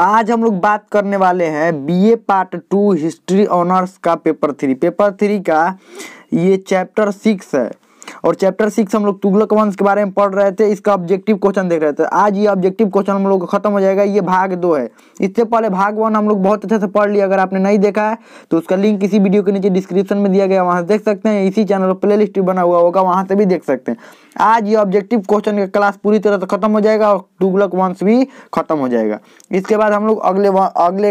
आज हम लोग बात करने वाले हैं BA part two history honours का पेपर थ्री पेपर थ्री का ये चैप्टर सिक्स है और चैप्टर सिक्स हम लोग तुगलक वंश के बारे में पढ़ रहे थे इसका ऑब्जेक्टिव क्वेश्चन देख रहे थे आज ये ऑब्जेक्टिव क्वेश्चन हम लोग खत्म हो जाएगा ये भाग दो है इससे पहले भाग वन हम लोग बहुत अच्छे से पढ़ लिया अगर आपने नहीं देखा है तो उसका लिंक इसी वीडियो के नीचे डिस्क्रिप्शन में दिया गया वहाँ से देख सकते हैं इसी चैनल पर प्ले लिस्ट बना हुआ होगा वहाँ से भी देख सकते हैं आज ये ऑब्जेक्टिव क्वेश्चन का क्लास पूरी तरह से खत्म हो जाएगा और तुगलक वंश भी खत्म हो जाएगा इसके बाद हम लोग अगले अगले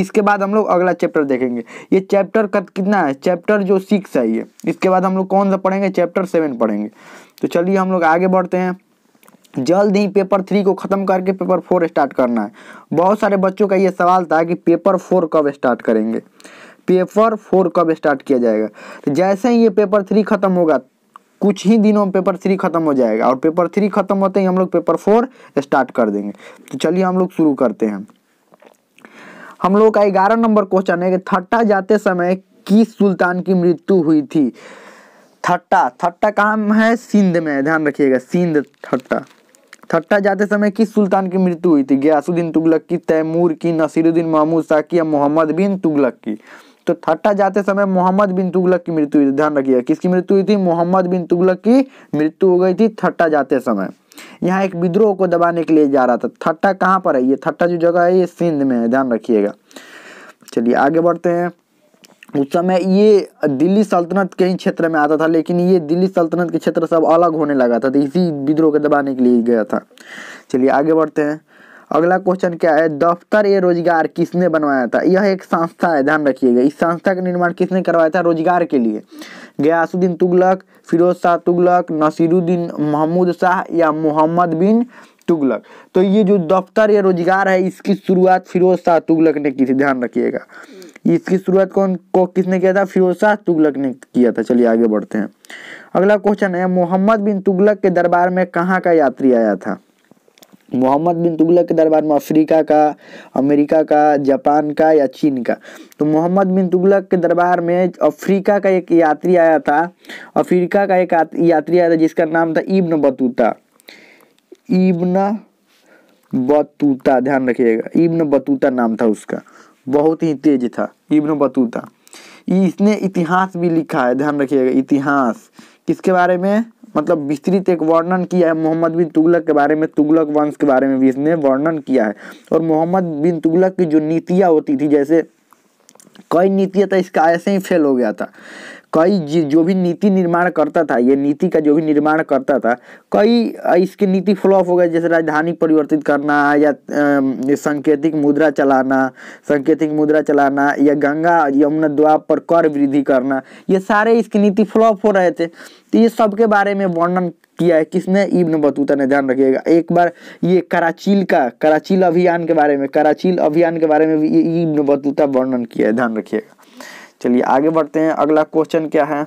इसके बाद हम लोग अगला चैप्टर देखेंगे ये चैप्टर कितना है चैप्टर जो सिक्स है ये इसके बाद हम लोग कौन सा पढ़ेंगे चैप्टर सेवन पढ़ेंगे तो चलिए हम लोग आगे बढ़ते हैं जल्द ही पेपर थ्री को ख़त्म करके पेपर फोर स्टार्ट करना है बहुत सारे बच्चों का ये सवाल था कि पेपर फोर कब स्टार्ट करेंगे पेपर फोर कब स्टार्ट किया जाएगा तो जैसे ही ये पेपर थ्री ख़त्म होगा कुछ ही दिनों में पेपर थ्री ख़त्म हो जाएगा और पेपर थ्री ख़त्म होते ही हम लोग पेपर फोर स्टार्ट कर देंगे तो चलिए हम लोग शुरू करते हैं हम लोग का ग्यारह नंबर क्वेश्चन है कि थट्टा जाते समय किस सुल्तान की मृत्यु हुई थी थट्टा थट्टा कहाँ है सिंध में ध्यान रखिएगा सिंध थट्टा थट्टा जाते समय किस सुल्तान की मृत्यु हुई थी गयासुद्दीन तुगलक की तैमूर की नसीरुद्दीन महमूद शाह की या मोहम्मद बिन तुगलक की तो थट्टा जाते समय मोहम्मद बिन तुगलक की मृत्यु हुई थी ध्यान रखिएगा किसकी मृत्यु हुई थी मोहम्मद बिन तुगलक की मृत्यु हो गई थी थट्टा जाते समय यहाँ एक विद्रोह को दबाने के लिए जा रहा था थट्टा कहाँ पर है ये थट्टा जो जगह है ये सिंध में है ध्यान रखिएगा चलिए आगे बढ़ते हैं उस समय ये दिल्ली सल्तनत के ही क्षेत्र में आता था लेकिन ये दिल्ली सल्तनत के क्षेत्र सब अलग होने लगा था तो इसी विद्रोह को दबाने के लिए गया था चलिए आगे बढ़ते हैं अगला क्वेश्चन क्या है दफ्तर ए रोजगार किसने बनवाया था यह एक संस्था है ध्यान रखिएगा इस संस्था का निर्माण किसने करवाया था रोजगार के लिए गयासुद्दीन तुगलक फिरोज शाह तुगलक नसीरुद्दीन महमूद शाह या मोहम्मद बिन तुगलक तो ये जो दफ्तर या रोजगार है इसकी शुरुआत फिरोज शाह तुगलक ने की थी ध्यान रखिएगा इसकी शुरुआत कौन को किसने किया था फिरोज शाह तुगलक ने किया था चलिए आगे बढ़ते हैं अगला क्वेश्चन है मोहम्मद बिन तुगलक के दरबार में कहाँ का यात्री आया था मोहम्मद बिन तुगलक के दरबार में अफ्रीका का अमेरिका का जापान का या चीन का तो मोहम्मद बिन तुगलक के दरबार में अफ्रीका का एक यात्री आया था अफ्रीका का एक यात्री आया था जिसका नाम था इब्न बतूता इब्न बतूता ध्यान रखिएगा इब्न बतूता नाम था उसका बहुत ही तेज था इब्न बतूता इसने इतिहास भी लिखा है ध्यान रखिएगा इतिहास किसके बारे में मतलब विस्तृत एक वर्णन किया है मोहम्मद बिन तुगलक के बारे में तुगलक वंश के बारे में भी इसने वर्णन किया है और मोहम्मद बिन तुगलक की जो नीतियाँ होती थी जैसे कई नीतियाँ था तो इसका ऐसे ही फेल हो गया था कई जो भी नीति निर्माण करता था ये नीति का जो भी निर्माण करता था कई इसके नीति फ्लॉप हो गए जैसे राजधानी परिवर्तित करना या सांकेतिक मुद्रा चलाना सांकेतिक मुद्रा चलाना या गंगा यमुना द्वाब पर कर वृद्धि करना ये सारे इसके नीति फ्लॉप हो रहे थे तो ये सब के बारे में वर्णन किया है किसने इब्न बतूता ने ध्यान रखिएगा एक बार ये कराचील का कराचील अभियान के बारे में कराचील अभियान के बारे में भी इब्न बतूता वर्णन किया है ध्यान रखिएगा चलिए आगे बढ़ते हैं अगला क्वेश्चन क्या है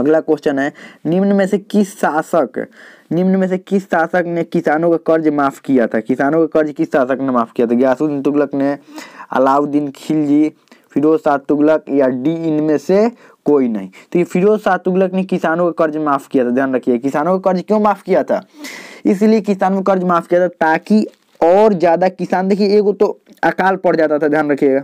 अगला क्वेश्चन है निम्न में से किस शासक निम्न में से किस शासक ने किसानों का कर्ज माफ़ किया था किसानों का कर्ज किस शासक ने माफ़ किया था ग्यासुद्दीन तुगलक ने अलाउद्दीन खिलजी फिरोज शाह तुगलक या डी इनमें से कोई नहीं तो ये फिरोज शाह तुगलक ने किसानों का कर्ज माफ़ किया था ध्यान रखिए किसानों का कर्ज क्यों माफ़ किया था इसलिए किसानों का कर्ज माफ़ किया था ताकि और ज़्यादा किसान देखिए एक तो अकाल पड़ जाता था ध्यान रखिएगा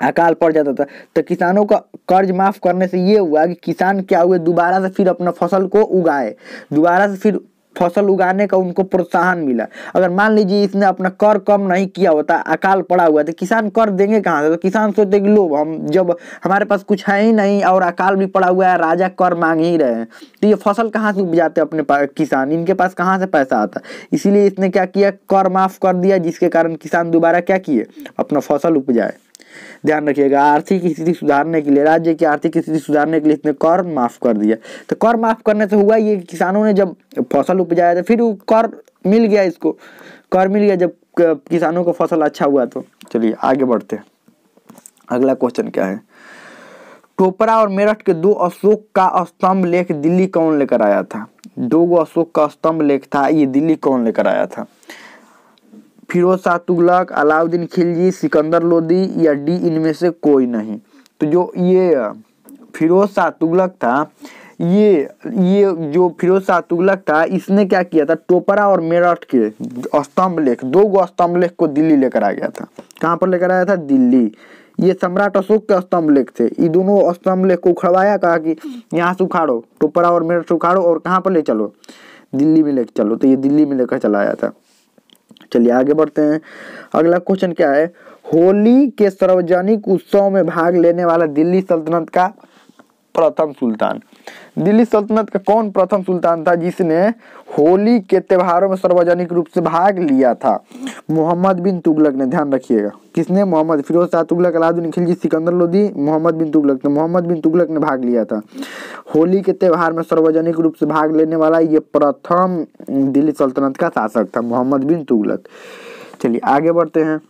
अकाल पड़ जाता था तो किसानों का कर्ज माफ़ करने से ये हुआ कि किसान क्या हुए दोबारा से फिर अपना फसल को उगाए दोबारा से फिर फसल उगाने का उनको प्रोत्साहन मिला अगर मान लीजिए इसने अपना कर कम नहीं किया होता अकाल पड़ा हुआ तो किसान कर देंगे कहाँ से तो किसान सोचते कि लो हम जब हमारे पास कुछ है ही नहीं और अकाल भी पड़ा हुआ है राजा कर मांग ही रहे हैं तो ये फसल कहाँ से उपजाते अपने पास किसान इनके पास कहाँ से पैसा आता इसीलिए इसने क्या किया कर माफ़ कर दिया जिसके कारण किसान दोबारा क्या किए अपना फसल उपजाए ध्यान रखिएगा आर्थिक स्थिति सुधारने के लिए राज्य की आर्थिक स्थिति सुधारने के लिए इसने कर माफ़ कर दिया तो कर माफ़ करने से हुआ ये किसानों ने जब फसल उपजाया था तो फिर वो कर मिल गया इसको कर मिल गया जब किसानों को फसल अच्छा हुआ तो चलिए आगे बढ़ते हैं अगला क्वेश्चन क्या है टोपरा और मेरठ के दो अशोक का स्तंभ लेख दिल्ली कौन लेकर आया था दो अशोक का स्तंभ लेख था ये दिल्ली कौन लेकर आया था फिरोज शाह तुगलक अलाउद्दीन खिलजी सिकंदर लोदी या डी इनमें से कोई नहीं तो जो ये फिरोज शाह तुगलक था ये ये जो फिरोज शाह तुगलक था इसने क्या किया था टोपरा और मेरठ के स्तंभ लेख दो गो स्तंभ लेख को दिल्ली लेकर आ गया था कहाँ पर लेकर आया था दिल्ली ये सम्राट अशोक के स्तंभ लेख थे ये दोनों स्तंभ लेख को उखड़वाया कहा कि यहाँ से उखाड़ो टोपरा और मेरठ उखाड़ो और कहाँ पर ले चलो दिल्ली में ले चलो तो ये दिल्ली में लेकर चला आया था चलिए आगे बढ़ते हैं अगला क्वेश्चन क्या है होली के सार्वजनिक उत्सव में भाग लेने वाला दिल्ली सल्तनत का प्रथम सुल्तान दिल्ली सल्तनत का कौन प्रथम सुल्तान था जिसने होली के त्योहारों में सार्वजनिक रूप से भाग लिया था मोहम्मद बिन तुगलक ने ध्यान रखिएगा किसने मोहम्मद फिरोज शाह तुगलक अलाउद्दीन खिलजी सिकंदर लोधी मोहम्मद बिन तुगलक ने तो मोहम्मद बिन तुगलक ने भाग लिया था होली के त्योहार में सार्वजनिक रूप से भाग लेने वाला ये प्रथम दिल्ली सल्तनत का शासक था मोहम्मद बिन तुगलक चलिए आगे बढ़ते हैं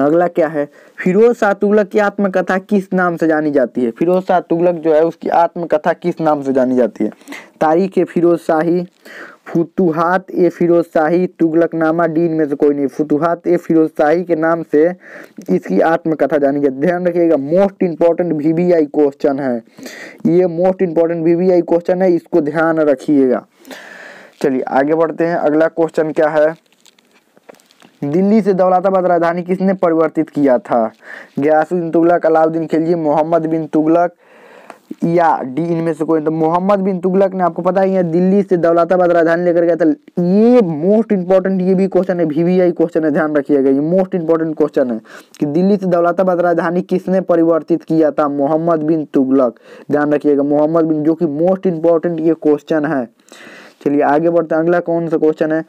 अगला क्या है फिरोज शाह तुगलक की आत्मकथा किस नाम से जानी जाती है फिरोज शाह तुगलक जो है उसकी आत्मकथा किस नाम से जानी जाती है तारीख ए फिरोज शाही फुतुहात ए फिरोज शाही तुगलक नामा डीन में से कोई नहीं फुतुहात ए फिरोज शाही के नाम से इसकी आत्मकथा जानी जाती है ध्यान रखिएगा मोस्ट इंपॉर्टेंट आई क्वेश्चन है ये मोस्ट इंपॉर्टेंट आई क्वेश्चन है इसको ध्यान रखिएगा चलिए आगे बढ़ते हैं अगला क्वेश्चन क्या है दिल्ली से दौलताबाद राजधानी किसने परिवर्तित किया था गयासुद्दीन तुगलक अलाउद्दीन खिलजी मोहम्मद बिन तुगलक या डी इनमें से कोई तो मोहम्मद बिन तुगलक ने आपको पता है दिल्ली से दौलताबाद राजधानी लेकर गया था ये मोस्ट इंपॉर्टेंट ये भी क्वेश्चन है वीवीआई क्वेश्चन है ध्यान रखिएगा ये मोस्ट इंपॉर्टेंट क्वेश्चन है कि दिल्ली से दौलताबाद राजधानी किसने परिवर्तित किया था मोहम्मद बिन तुगलक ध्यान रखिएगा मोहम्मद बिन जो कि मोस्ट इंपॉर्टेंट ये क्वेश्चन है चलिए आगे बढ़ते हैं अगला कौन सा क्वेश्चन है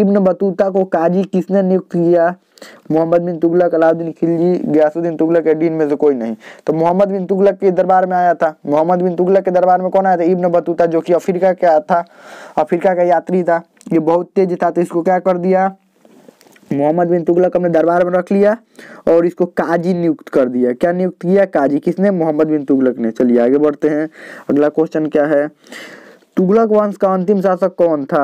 इब्न बतूता को काजी किसने नियुक्त किया मोहम्मद बिन तुगलक अलाउद्दीन खिलजी गयासुद्दीन तुगलक के दिन में से कोई नहीं तो मोहम्मद बिन तुगलक के दरबार में आया था मोहम्मद बिन तुगलक के दरबार में कौन आया था इब्न बतूता जो कि अफ्रीका का था अफ्रीका का यात्री था ये बहुत तेज था तो इसको क्या कर दिया मोहम्मद बिन तुगलक अपने दरबार में रख लिया और इसको काजी नियुक्त कर दिया क्या नियुक्त किया काजी किसने मोहम्मद बिन तुगलक ने चलिए आगे बढ़ते हैं अगला क्वेश्चन क्या है तुगलक वंश का अंतिम शासक कौन था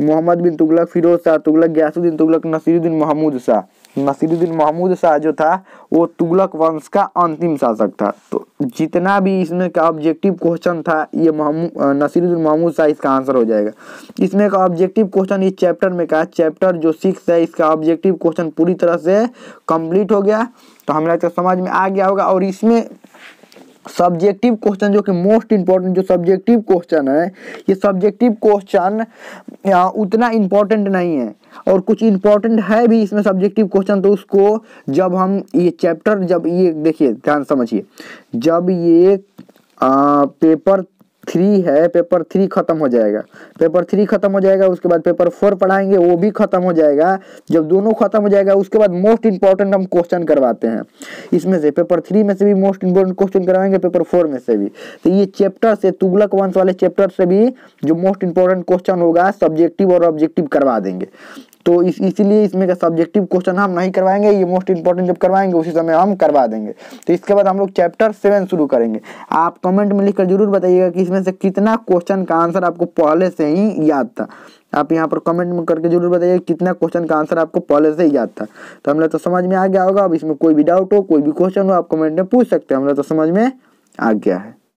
मोहम्मद बिन तुगलक फिरोज शाह तुगलक गयासुद्दीन तुगलक नसीरुद्दीन महमूद शाह नसीरुद्दीन महमूद शाह जो था वो तुगलक वंश का अंतिम शासक था तो जितना भी इसमें का ऑब्जेक्टिव क्वेश्चन था ये महमूद नसीरुद्दीन महमूद शाह इसका आंसर हो जाएगा इसमें का ऑब्जेक्टिव क्वेश्चन इस चैप्टर में का चैप्टर जो सिक्स है इसका ऑब्जेक्टिव क्वेश्चन पूरी तरह से कंप्लीट हो गया तो हमें लगता तो समझ में आ गया होगा और इसमें सब्जेक्टिव क्वेश्चन जो कि मोस्ट इंपॉर्टेंट जो सब्जेक्टिव क्वेश्चन है ये सब्जेक्टिव क्वेश्चन उतना इम्पोर्टेंट नहीं है और कुछ इम्पोर्टेंट है भी इसमें सब्जेक्टिव क्वेश्चन तो उसको जब हम ये चैप्टर जब ये देखिए ध्यान समझिए जब ये आ, पेपर थ्री है पेपर थ्री खत्म हो जाएगा पेपर थ्री खत्म हो जाएगा उसके बाद पेपर फोर पढ़ाएंगे वो भी खत्म हो जाएगा जब दोनों खत्म हो जाएगा उसके बाद मोस्ट इंपॉर्टेंट हम क्वेश्चन करवाते हैं इसमें से पेपर थ्री में से भी मोस्ट इंपॉर्टेंट क्वेश्चन करवाएंगे पेपर फोर में से भी तो ये चैप्टर से तुगलक वंश वाले चैप्टर से भी जो मोस्ट इंपॉर्टेंट क्वेश्चन होगा सब्जेक्टिव और ऑब्जेक्टिव करवा देंगे तो इस इसीलिए इसमें का सब्जेक्टिव क्वेश्चन हम नहीं करवाएंगे ये मोस्ट इंपॉर्टेंट जब करवाएंगे उसी समय हम करवा देंगे तो इसके बाद हम लोग चैप्टर सेवन शुरू करेंगे आप कमेंट में लिखकर जरूर बताइएगा कि इसमें से कितना क्वेश्चन का आंसर आपको पहले से ही याद था आप यहाँ पर कमेंट में करके जरूर बताइए कितना क्वेश्चन का आंसर आपको पहले से ही याद था तो हम लोग तो समझ में आ गया होगा अब इसमें कोई भी डाउट हो कोई भी क्वेश्चन हो आप कमेंट में पूछ सकते हैं हम लोग तो समझ में आ गया है